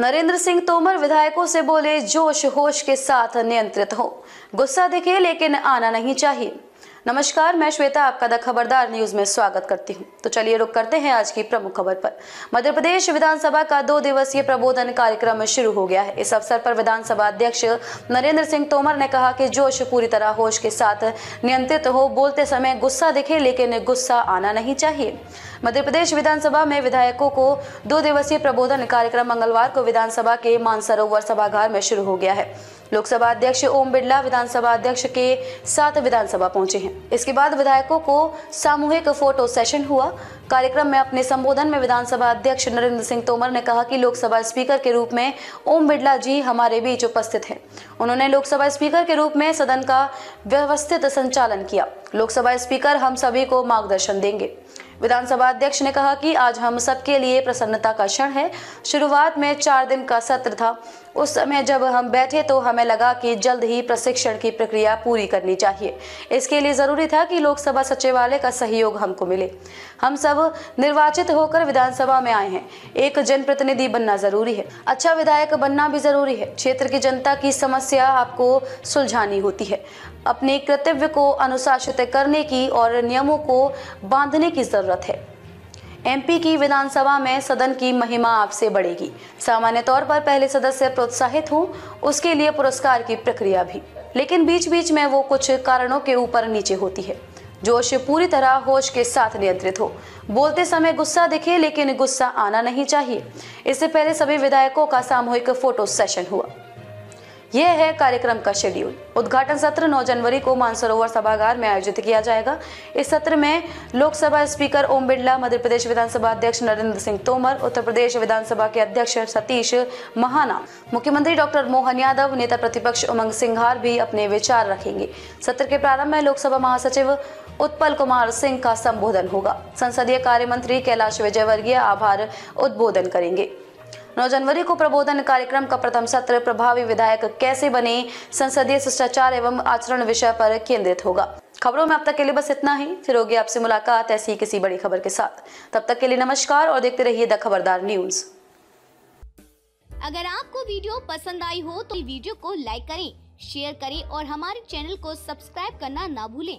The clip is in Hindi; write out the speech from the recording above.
नरेंद्र सिंह तोमर विधायकों से बोले जोश होश के साथ नियंत्रित हो गुस्सा दिखे लेकिन आना नहीं चाहिए नमस्कार मैं श्वेता आपका द खबरदार न्यूज में स्वागत करती हूं तो चलिए रुक करते हैं आज की प्रमुख खबर पर मध्य प्रदेश विधानसभा का दो दिवसीय प्रबोधन कार्यक्रम शुरू हो गया है इस अवसर पर विधानसभा अध्यक्ष नरेंद्र सिंह तोमर ने कहा कि जोश पूरी तरह होश के साथ नियंत्रित हो बोलते समय गुस्सा दिखे लेकिन गुस्सा आना नहीं चाहिए मध्य प्रदेश विधानसभा में विधायकों को दो दिवसीय प्रबोधन कार्यक्रम मंगलवार को विधानसभा के मानसरोवर सभागार में शुरू हो गया है लोकसभा अध्यक्ष ओम बिरला विधानसभा अध्यक्ष के साथ विधानसभा पहुंचे हैं इसके बाद विधायकों को सामूहिक फोटो सेशन हुआ कार्यक्रम में अपने संबोधन में विधानसभा अध्यक्ष नरेंद्र सिंह तोमर ने कहा कि लोकसभा स्पीकर के रूप में ओम बिरला जी हमारे बीच उपस्थित हैं उन्होंने लोकसभा स्पीकर के रूप में सदन का व्यवस्थित संचालन किया लोकसभा स्पीकर हम सभी को मार्गदर्शन देंगे विधानसभा अध्यक्ष ने कहा कि आज हम सबके लिए प्रसन्नता का क्षण है शुरुआत में चार दिन का सत्र था उस समय जब हम बैठे तो हमें लगा कि जल्द ही प्रशिक्षण की प्रक्रिया पूरी करनी चाहिए इसके लिए ज़रूरी था कि लोकसभा सचिवालय का सहयोग हमको मिले हम सब निर्वाचित होकर विधानसभा में आए हैं एक जनप्रतिनिधि बनना ज़रूरी है अच्छा विधायक बनना भी ज़रूरी है क्षेत्र की जनता की समस्या आपको सुलझानी होती है अपने कर्तव्य को अनुशासित करने की और नियमों को बांधने की जरूरत जरूरत है एमपी की विधानसभा में सदन की महिमा आपसे बढ़ेगी सामान्य तौर पर पहले सदस्य प्रोत्साहित हूँ उसके लिए पुरस्कार की प्रक्रिया भी लेकिन बीच बीच में वो कुछ कारणों के ऊपर नीचे होती है जोश पूरी तरह होश के साथ नियंत्रित हो बोलते समय गुस्सा दिखे लेकिन गुस्सा आना नहीं चाहिए इससे पहले सभी विधायकों का सामूहिक फोटो सेशन हुआ यह है कार्यक्रम का शेड्यूल उद्घाटन सत्र 9 जनवरी को मानसरोवर सभागार में आयोजित किया जाएगा इस सत्र में लोकसभा स्पीकर ओम बिरला मध्य प्रदेश विधानसभा अध्यक्ष नरेंद्र सिंह तोमर उत्तर प्रदेश विधानसभा के अध्यक्ष सतीश महाना मुख्यमंत्री डॉक्टर मोहन यादव नेता प्रतिपक्ष उमंग सिंघार भी अपने विचार रखेंगे सत्र के प्रारंभ में लोकसभा महासचिव उत्पल कुमार सिंह का संबोधन होगा संसदीय कार्य मंत्री कैलाश विजयवर्गीय आभार उद्बोधन करेंगे 9 जनवरी को प्रबोधन कार्यक्रम का प्रथम सत्र प्रभावी विधायक कैसे बने संसदीय शिष्टाचार एवं आचरण विषय पर केंद्रित होगा खबरों में अब तक के लिए बस इतना ही फिर होगी आपसे मुलाकात ऐसी किसी बड़ी खबर के साथ तब तक के लिए नमस्कार और देखते रहिए द खबरदार न्यूज अगर आपको वीडियो पसंद आई हो तो वीडियो को लाइक करें शेयर करें और हमारे चैनल को सब्सक्राइब करना ना भूलें